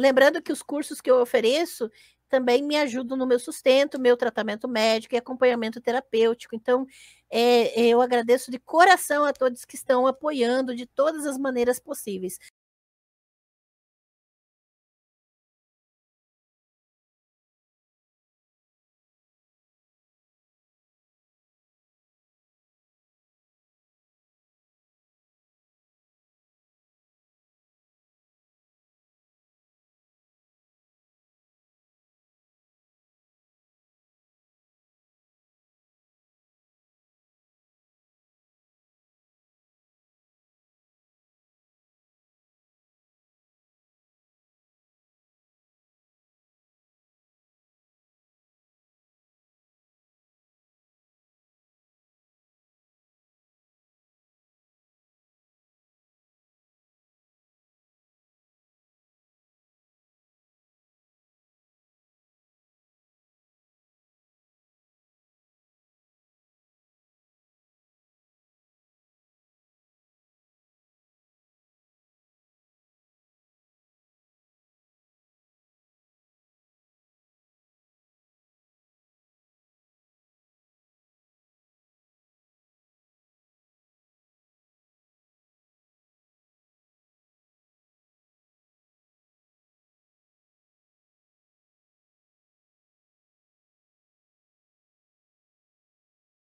Lembrando que os cursos que eu ofereço também me ajudam no meu sustento, meu tratamento médico e acompanhamento terapêutico. Então, é, é eu agradeço de coração a todos que estão apoiando de todas as maneiras possíveis.